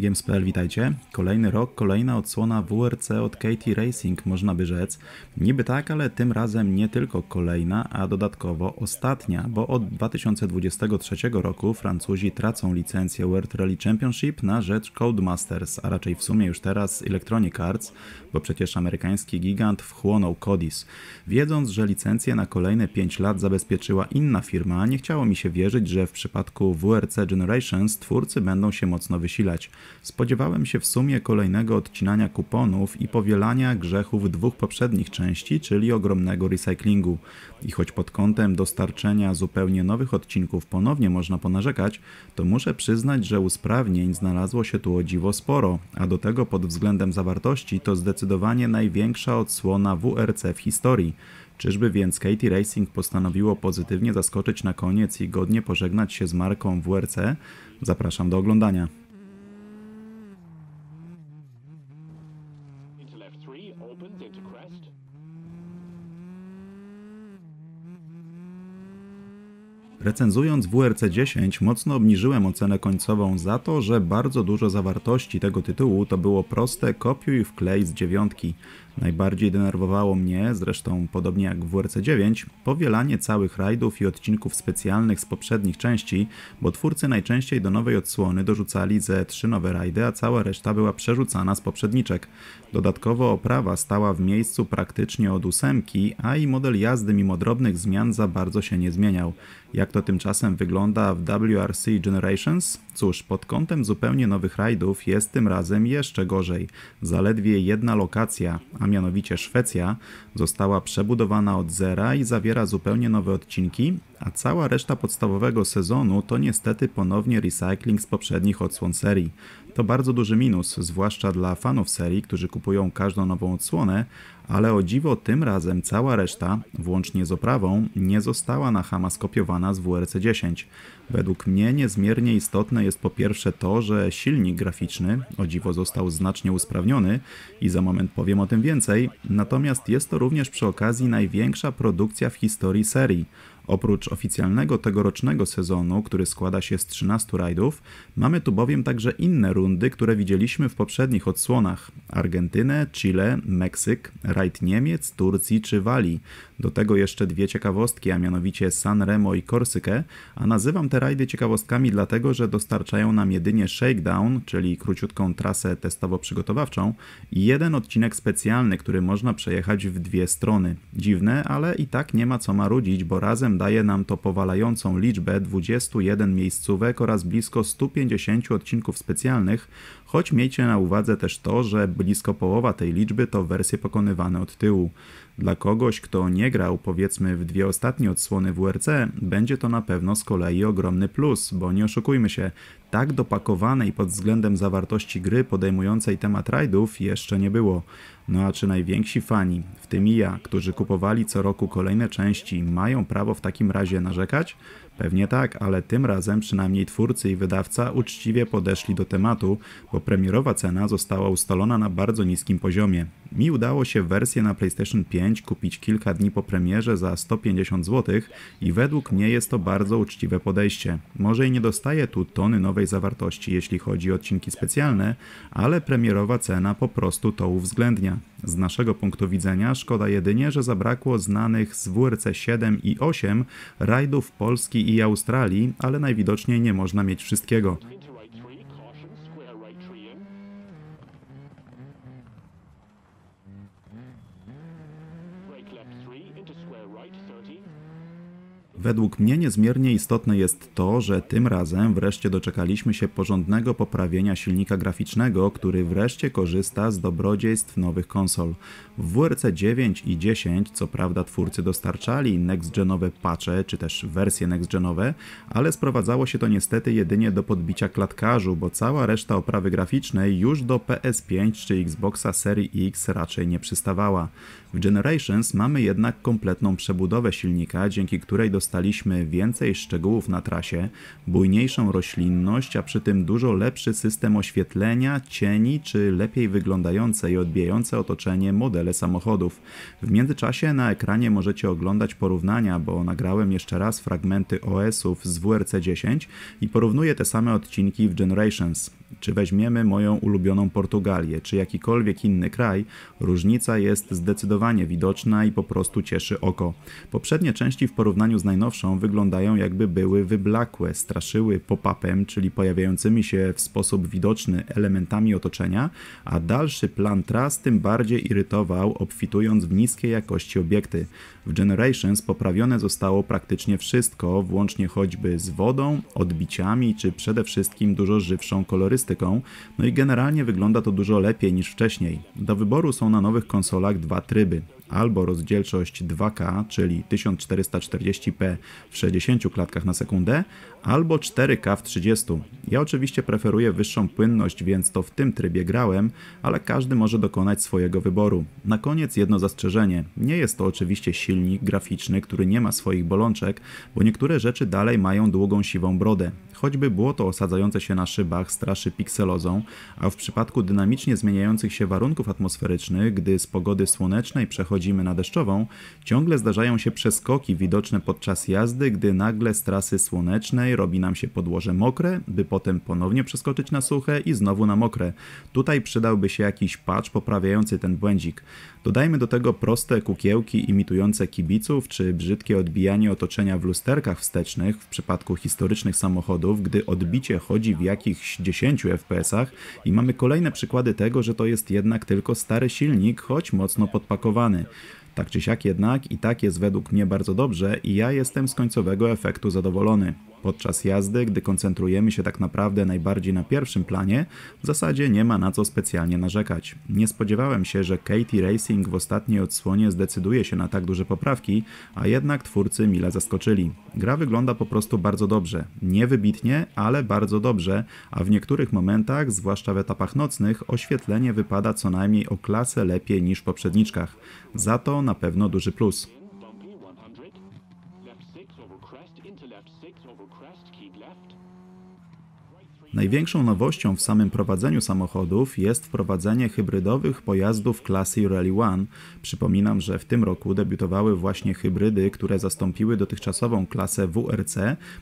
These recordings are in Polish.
Games.pl, witajcie. Kolejny rok, kolejna odsłona WRC od KT Racing, można by rzec. Niby tak, ale tym razem nie tylko kolejna, a dodatkowo ostatnia, bo od 2023 roku Francuzi tracą licencję World Rally Championship na rzecz Codemasters, a raczej w sumie już teraz Electronic Arts, bo przecież amerykański gigant wchłonął Codis. Wiedząc, że licencję na kolejne 5 lat zabezpieczyła inna firma, nie chciało mi się wierzyć, że w przypadku WRC Generations twórcy będą się mocno mocno wysilać. Spodziewałem się w sumie kolejnego odcinania kuponów i powielania grzechów dwóch poprzednich części, czyli ogromnego recyklingu. I choć pod kątem dostarczenia zupełnie nowych odcinków ponownie można ponarzekać, to muszę przyznać, że usprawnień znalazło się tu o dziwo sporo, a do tego pod względem zawartości to zdecydowanie największa odsłona WRC w historii. Czyżby więc Katie Racing postanowiło pozytywnie zaskoczyć na koniec i godnie pożegnać się z marką WRC? Zapraszam do oglądania. Recenzując WRC 10 mocno obniżyłem ocenę końcową za to, że bardzo dużo zawartości tego tytułu to było proste kopiuj wklej z dziewiątki. Najbardziej denerwowało mnie, zresztą podobnie jak w WRC9, powielanie całych rajdów i odcinków specjalnych z poprzednich części, bo twórcy najczęściej do nowej odsłony dorzucali ze trzy nowe rajdy, a cała reszta była przerzucana z poprzedniczek. Dodatkowo oprawa stała w miejscu praktycznie od ósemki, a i model jazdy mimo drobnych zmian za bardzo się nie zmieniał. Jak to tymczasem wygląda w WRC Generations? Cóż, pod kątem zupełnie nowych rajdów jest tym razem jeszcze gorzej. Zaledwie jedna lokacja, a mianowicie Szwecja, została przebudowana od zera i zawiera zupełnie nowe odcinki, a cała reszta podstawowego sezonu to niestety ponownie recycling z poprzednich odsłon serii. To bardzo duży minus, zwłaszcza dla fanów serii, którzy kupują każdą nową odsłonę, ale o dziwo tym razem cała reszta, włącznie z oprawą, nie została na Hama skopiowana z WRC-10. Według mnie niezmiernie istotne jest po pierwsze to, że silnik graficzny, o dziwo został znacznie usprawniony i za moment powiem o tym więcej, natomiast jest to również przy okazji największa produkcja w historii serii. Oprócz oficjalnego tegorocznego sezonu, który składa się z 13 rajdów, mamy tu bowiem także inne rundy, które widzieliśmy w poprzednich odsłonach: Argentynę, Chile, Meksyk, rajd Niemiec, Turcji czy Walii. Do tego jeszcze dwie ciekawostki, a mianowicie Sanremo i Korsykę, a nazywam te rajdy ciekawostkami dlatego, że dostarczają nam jedynie shakedown, czyli króciutką trasę testowo-przygotowawczą i jeden odcinek specjalny, który można przejechać w dwie strony. Dziwne, ale i tak nie ma co marudzić, bo razem daje nam to powalającą liczbę 21 miejscówek oraz blisko 150 odcinków specjalnych, choć miejcie na uwadze też to, że blisko połowa tej liczby to wersje pokonywane od tyłu. Dla kogoś, kto nie grał powiedzmy w dwie ostatnie odsłony WRC, będzie to na pewno z kolei ogromny plus, bo nie oszukujmy się, tak dopakowanej pod względem zawartości gry podejmującej temat rajdów jeszcze nie było. No a czy najwięksi fani, w tym i ja, którzy kupowali co roku kolejne części, mają prawo w takim razie narzekać? Pewnie tak, ale tym razem przynajmniej twórcy i wydawca uczciwie podeszli do tematu, bo premierowa cena została ustalona na bardzo niskim poziomie. Mi udało się wersję na PlayStation 5 kupić kilka dni po premierze za 150 zł i według mnie jest to bardzo uczciwe podejście. Może i nie dostaję tu tony nowej zawartości, jeśli chodzi o odcinki specjalne, ale premierowa cena po prostu to uwzględnia. Z naszego punktu widzenia szkoda jedynie, że zabrakło znanych z WRC 7 i 8 rajdów Polski i Australii, ale najwidoczniej nie można mieć wszystkiego. Według mnie niezmiernie istotne jest to, że tym razem wreszcie doczekaliśmy się porządnego poprawienia silnika graficznego, który wreszcie korzysta z dobrodziejstw nowych konsol. W WRC 9 i 10 co prawda twórcy dostarczali next-genowe patche czy też wersje next-genowe, ale sprowadzało się to niestety jedynie do podbicia klatkarzu, bo cała reszta oprawy graficznej już do PS5 czy Xboxa serii X raczej nie przystawała. W Generations mamy jednak kompletną przebudowę silnika, dzięki której dostarczamy dostaliśmy więcej szczegółów na trasie, bujniejszą roślinność, a przy tym dużo lepszy system oświetlenia, cieni czy lepiej wyglądające i odbijające otoczenie modele samochodów. W międzyczasie na ekranie możecie oglądać porównania, bo nagrałem jeszcze raz fragmenty OS-ów z WRC10 i porównuję te same odcinki w Generations. Czy weźmiemy moją ulubioną Portugalię, czy jakikolwiek inny kraj, różnica jest zdecydowanie widoczna i po prostu cieszy oko. Poprzednie części w porównaniu z najnowszą wyglądają jakby były wyblakłe, straszyły pop-upem, czyli pojawiającymi się w sposób widoczny elementami otoczenia, a dalszy plan tras tym bardziej irytował, obfitując w niskiej jakości obiekty. W Generations poprawione zostało praktycznie wszystko, włącznie choćby z wodą, odbiciami czy przede wszystkim dużo żywszą kolorystyką, no i generalnie wygląda to dużo lepiej niż wcześniej. Do wyboru są na nowych konsolach dwa tryby albo rozdzielczość 2K, czyli 1440p w 60 klatkach na sekundę, albo 4K w 30. Ja oczywiście preferuję wyższą płynność, więc to w tym trybie grałem, ale każdy może dokonać swojego wyboru. Na koniec jedno zastrzeżenie. Nie jest to oczywiście silnik graficzny, który nie ma swoich bolączek, bo niektóre rzeczy dalej mają długą siwą brodę. Choćby błoto osadzające się na szybach straszy pikselozą, a w przypadku dynamicznie zmieniających się warunków atmosferycznych, gdy z pogody słonecznej przechodzi wychodzimy na deszczową, ciągle zdarzają się przeskoki widoczne podczas jazdy, gdy nagle z trasy słonecznej robi nam się podłoże mokre, by potem ponownie przeskoczyć na suche i znowu na mokre. Tutaj przydałby się jakiś patch poprawiający ten błędzik. Dodajmy do tego proste kukiełki imitujące kibiców, czy brzydkie odbijanie otoczenia w lusterkach wstecznych w przypadku historycznych samochodów, gdy odbicie chodzi w jakichś 10 FPS-ach i mamy kolejne przykłady tego, że to jest jednak tylko stary silnik, choć mocno podpakowany. Tak czy siak jednak i tak jest według mnie bardzo dobrze i ja jestem z końcowego efektu zadowolony podczas jazdy, gdy koncentrujemy się tak naprawdę najbardziej na pierwszym planie, w zasadzie nie ma na co specjalnie narzekać. Nie spodziewałem się, że Katie Racing w ostatniej odsłonie zdecyduje się na tak duże poprawki, a jednak twórcy mile zaskoczyli. Gra wygląda po prostu bardzo dobrze. Nie wybitnie, ale bardzo dobrze, a w niektórych momentach, zwłaszcza w etapach nocnych, oświetlenie wypada co najmniej o klasę lepiej niż w poprzedniczkach. Za to na pewno duży plus. Największą nowością w samym prowadzeniu samochodów jest wprowadzenie hybrydowych pojazdów klasy Rally One. Przypominam, że w tym roku debiutowały właśnie hybrydy, które zastąpiły dotychczasową klasę WRC,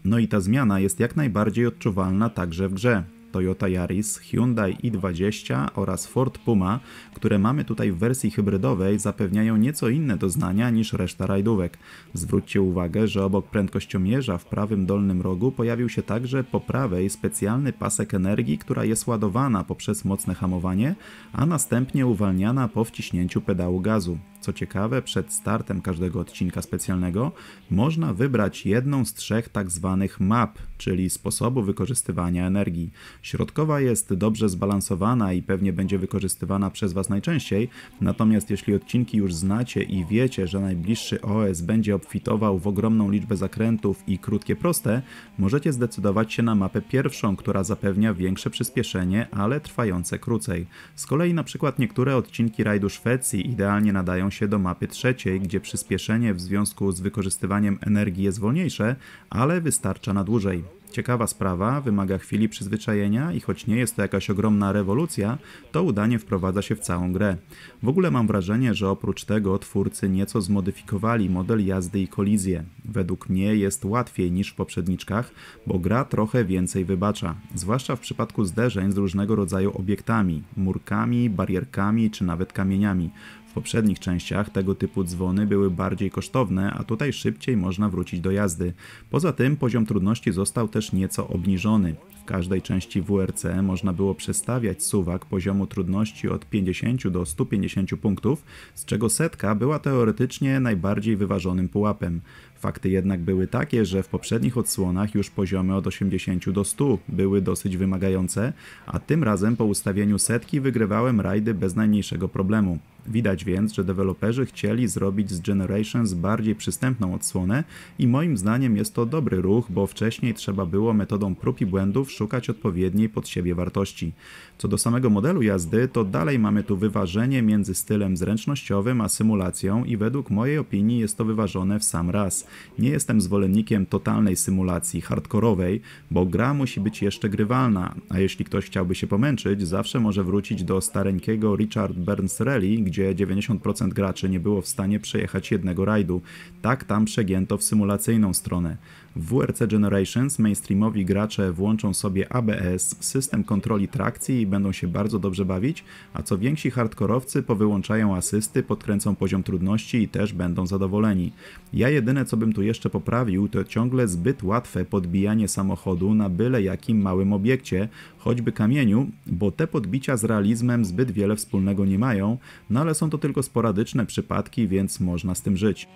no i ta zmiana jest jak najbardziej odczuwalna także w grze. Toyota Yaris, Hyundai i20 oraz Ford Puma, które mamy tutaj w wersji hybrydowej, zapewniają nieco inne doznania niż reszta rajdówek. Zwróćcie uwagę, że obok prędkościomierza w prawym dolnym rogu pojawił się także po prawej specjalny pasek energii, która jest ładowana poprzez mocne hamowanie, a następnie uwalniana po wciśnięciu pedału gazu. Co ciekawe, przed startem każdego odcinka specjalnego można wybrać jedną z trzech tak zwanych map, czyli sposobu wykorzystywania energii. Środkowa jest dobrze zbalansowana i pewnie będzie wykorzystywana przez Was najczęściej, natomiast jeśli odcinki już znacie i wiecie, że najbliższy OS będzie obfitował w ogromną liczbę zakrętów i krótkie proste, możecie zdecydować się na mapę pierwszą, która zapewnia większe przyspieszenie, ale trwające krócej. Z kolei na przykład niektóre odcinki rajdu Szwecji idealnie nadają się się do mapy trzeciej, gdzie przyspieszenie w związku z wykorzystywaniem energii jest wolniejsze, ale wystarcza na dłużej. Ciekawa sprawa, wymaga chwili przyzwyczajenia i choć nie jest to jakaś ogromna rewolucja, to udanie wprowadza się w całą grę. W ogóle mam wrażenie, że oprócz tego twórcy nieco zmodyfikowali model jazdy i kolizję. Według mnie jest łatwiej niż w poprzedniczkach, bo gra trochę więcej wybacza, zwłaszcza w przypadku zderzeń z różnego rodzaju obiektami, murkami, barierkami czy nawet kamieniami poprzednich częściach tego typu dzwony były bardziej kosztowne, a tutaj szybciej można wrócić do jazdy. Poza tym poziom trudności został też nieco obniżony. W każdej części WRC można było przestawiać suwak poziomu trudności od 50 do 150 punktów, z czego setka była teoretycznie najbardziej wyważonym pułapem. Fakty jednak były takie, że w poprzednich odsłonach już poziomy od 80 do 100 były dosyć wymagające, a tym razem po ustawieniu setki wygrywałem rajdy bez najmniejszego problemu. Widać więc, że deweloperzy chcieli zrobić z Generations bardziej przystępną odsłonę i moim zdaniem jest to dobry ruch, bo wcześniej trzeba było metodą prób i błędów szukać odpowiedniej pod siebie wartości. Co do samego modelu jazdy, to dalej mamy tu wyważenie między stylem zręcznościowym a symulacją i według mojej opinii jest to wyważone w sam raz. Nie jestem zwolennikiem totalnej symulacji, hardkorowej, bo gra musi być jeszcze grywalna, a jeśli ktoś chciałby się pomęczyć, zawsze może wrócić do stareńkiego Richard Burns Rally, gdzie 90% graczy nie było w stanie przejechać jednego rajdu. Tak tam przegięto w symulacyjną stronę. W WRC Generations mainstreamowi gracze włączą sobie ABS, system kontroli trakcji i będą się bardzo dobrze bawić, a co więksi hardkorowcy powyłączają asysty, podkręcą poziom trudności i też będą zadowoleni. Ja jedyne co bym tu jeszcze poprawił to ciągle zbyt łatwe podbijanie samochodu na byle jakim małym obiekcie, choćby kamieniu, bo te podbicia z realizmem zbyt wiele wspólnego nie mają, no ale są to tylko sporadyczne przypadki, więc można z tym żyć.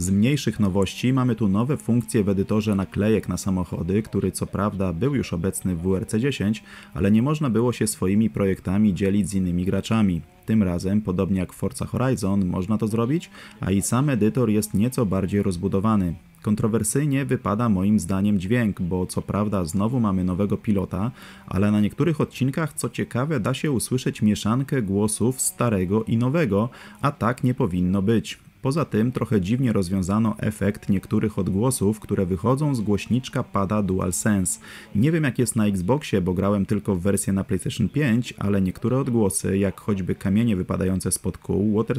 Z mniejszych nowości mamy tu nowe funkcje w edytorze naklejek na samochody, który co prawda był już obecny w WRC10, ale nie można było się swoimi projektami dzielić z innymi graczami. Tym razem, podobnie jak Forza Horizon, można to zrobić, a i sam edytor jest nieco bardziej rozbudowany. Kontrowersyjnie wypada moim zdaniem dźwięk, bo co prawda znowu mamy nowego pilota, ale na niektórych odcinkach co ciekawe da się usłyszeć mieszankę głosów starego i nowego, a tak nie powinno być. Poza tym trochę dziwnie rozwiązano efekt niektórych odgłosów, które wychodzą z głośniczka pada DualSense. Nie wiem jak jest na Xboxie, bo grałem tylko w wersję na PlayStation 5, ale niektóre odgłosy, jak choćby kamienie wypadające spod kół, water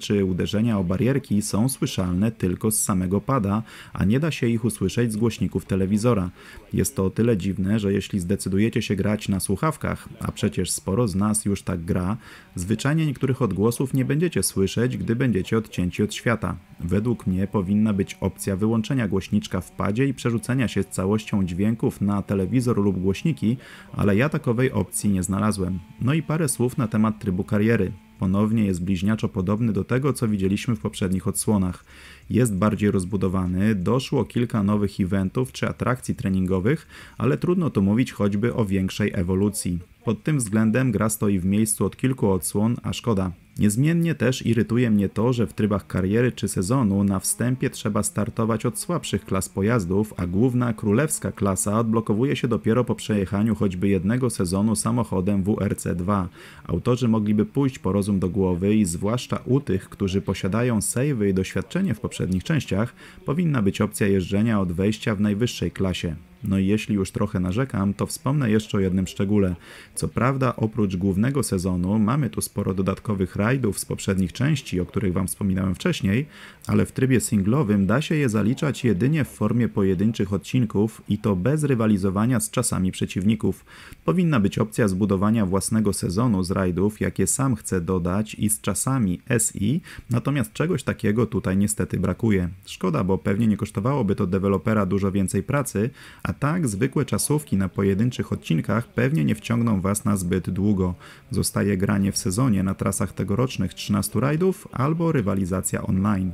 czy uderzenia o barierki są słyszalne tylko z samego pada, a nie da się ich usłyszeć z głośników telewizora. Jest to o tyle dziwne, że jeśli zdecydujecie się grać na słuchawkach, a przecież sporo z nas już tak gra, zwyczajnie niektórych odgłosów nie będziecie słyszeć, gdy będziecie odcięci odcięci od świata. Według mnie powinna być opcja wyłączenia głośniczka w padzie i przerzucenia się z całością dźwięków na telewizor lub głośniki, ale ja takowej opcji nie znalazłem. No i parę słów na temat trybu kariery. Ponownie jest bliźniaczo podobny do tego, co widzieliśmy w poprzednich odsłonach jest bardziej rozbudowany, doszło kilka nowych eventów czy atrakcji treningowych, ale trudno tu mówić choćby o większej ewolucji. Pod tym względem gra stoi w miejscu od kilku odsłon, a szkoda. Niezmiennie też irytuje mnie to, że w trybach kariery czy sezonu na wstępie trzeba startować od słabszych klas pojazdów, a główna królewska klasa odblokowuje się dopiero po przejechaniu choćby jednego sezonu samochodem WRC2. Autorzy mogliby pójść po rozum do głowy i zwłaszcza u tych, którzy posiadają savey i doświadczenie w poprzednich poprzednich częściach, powinna być opcja jeżdżenia od wejścia w najwyższej klasie, no i jeśli już trochę narzekam, to wspomnę jeszcze o jednym szczególe. Co prawda, oprócz głównego sezonu mamy tu sporo dodatkowych rajdów z poprzednich części, o których Wam wspominałem wcześniej, ale w trybie singlowym da się je zaliczać jedynie w formie pojedynczych odcinków i to bez rywalizowania z czasami przeciwników. Powinna być opcja zbudowania własnego sezonu z rajdów, jakie sam chcę dodać i z czasami SI, natomiast czegoś takiego tutaj niestety brakuje. Szkoda, bo pewnie nie kosztowałoby to dewelopera dużo więcej pracy, a a tak zwykłe czasówki na pojedynczych odcinkach pewnie nie wciągną Was na zbyt długo. Zostaje granie w sezonie na trasach tegorocznych 13 rajdów albo rywalizacja online.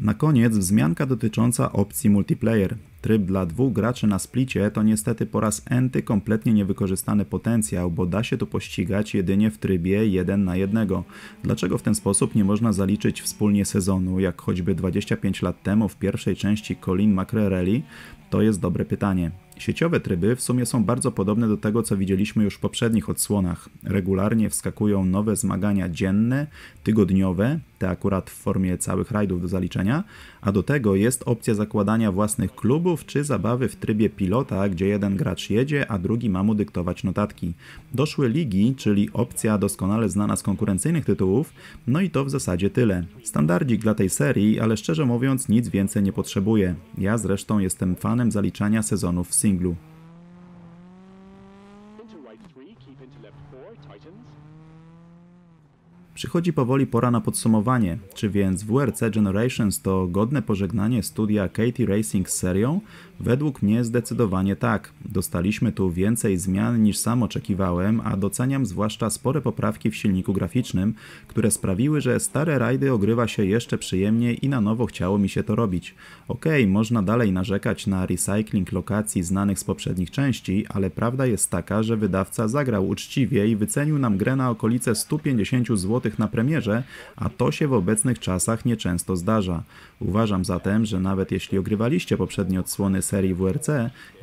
Na koniec wzmianka dotycząca opcji multiplayer. Tryb dla dwóch graczy na splicie to niestety po raz enty kompletnie niewykorzystany potencjał, bo da się tu pościgać jedynie w trybie 1 na 1. Dlaczego w ten sposób nie można zaliczyć wspólnie sezonu, jak choćby 25 lat temu w pierwszej części Colin McRae Rally? To jest dobre pytanie. Sieciowe tryby w sumie są bardzo podobne do tego, co widzieliśmy już w poprzednich odsłonach. Regularnie wskakują nowe zmagania dzienne, tygodniowe, te akurat w formie całych rajdów do zaliczenia, a do tego jest opcja zakładania własnych klubów czy zabawy w trybie pilota, gdzie jeden gracz jedzie, a drugi ma mu dyktować notatki. Doszły ligi, czyli opcja doskonale znana z konkurencyjnych tytułów, no i to w zasadzie tyle. Standardzik dla tej serii, ale szczerze mówiąc nic więcej nie potrzebuję. Ja zresztą jestem fanem zaliczania sezonów w singlu. Nadchodzi powoli pora na podsumowanie. Czy więc WRC Generations to godne pożegnanie studia Katie Racing z serią? Według mnie zdecydowanie tak. Dostaliśmy tu więcej zmian niż sam oczekiwałem, a doceniam zwłaszcza spore poprawki w silniku graficznym, które sprawiły, że stare rajdy ogrywa się jeszcze przyjemniej i na nowo chciało mi się to robić. Okej, okay, można dalej narzekać na recycling lokacji znanych z poprzednich części, ale prawda jest taka, że wydawca zagrał uczciwie i wycenił nam grę na okolice 150 zł na premierze, a to się w obecnych czasach nieczęsto zdarza. Uważam zatem, że nawet jeśli ogrywaliście poprzednie odsłony serii WRC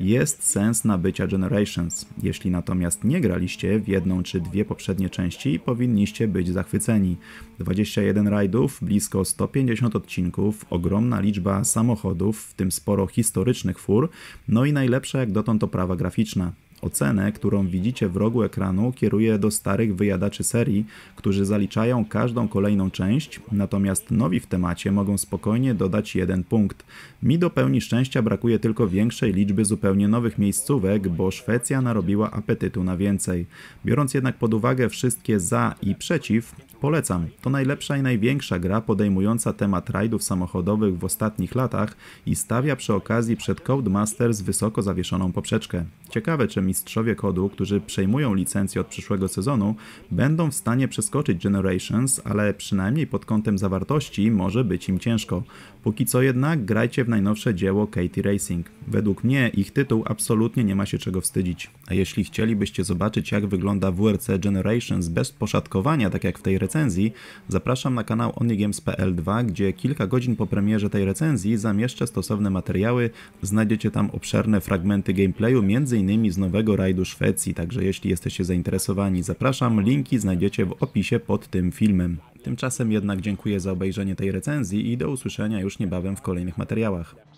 jest sens nabycia Generations. Jeśli natomiast nie graliście w jedną czy dwie poprzednie części, powinniście być zachwyceni. 21 rajdów, blisko 150 odcinków, ogromna liczba samochodów, w tym sporo historycznych fur, no i najlepsza jak dotąd oprawa graficzna. Ocenę, którą widzicie w rogu ekranu, kieruję do starych wyjadaczy serii, którzy zaliczają każdą kolejną część, natomiast nowi w temacie mogą spokojnie dodać jeden punkt. Mi do pełni szczęścia brakuje tylko większej liczby zupełnie nowych miejscówek, bo Szwecja narobiła apetytu na więcej. Biorąc jednak pod uwagę wszystkie za i przeciw, polecam. To najlepsza i największa gra podejmująca temat rajdów samochodowych w ostatnich latach i stawia przy okazji przed Codemasters wysoko zawieszoną poprzeczkę. Ciekawe czy mi mistrzowie kodu, którzy przejmują licencję od przyszłego sezonu, będą w stanie przeskoczyć Generations, ale przynajmniej pod kątem zawartości może być im ciężko. Póki co jednak grajcie w najnowsze dzieło Katie Racing. Według mnie ich tytuł absolutnie nie ma się czego wstydzić. A jeśli chcielibyście zobaczyć jak wygląda WRC Generations bez poszatkowania, tak jak w tej recenzji, zapraszam na kanał onigamespl 2 gdzie kilka godzin po premierze tej recenzji zamieszczę stosowne materiały. Znajdziecie tam obszerne fragmenty gameplayu, m.in. z nowego rajdu Szwecji, także jeśli jesteście zainteresowani, zapraszam. Linki znajdziecie w opisie pod tym filmem. Tymczasem jednak dziękuję za obejrzenie tej recenzji i do usłyszenia już niebawem w kolejnych materiałach.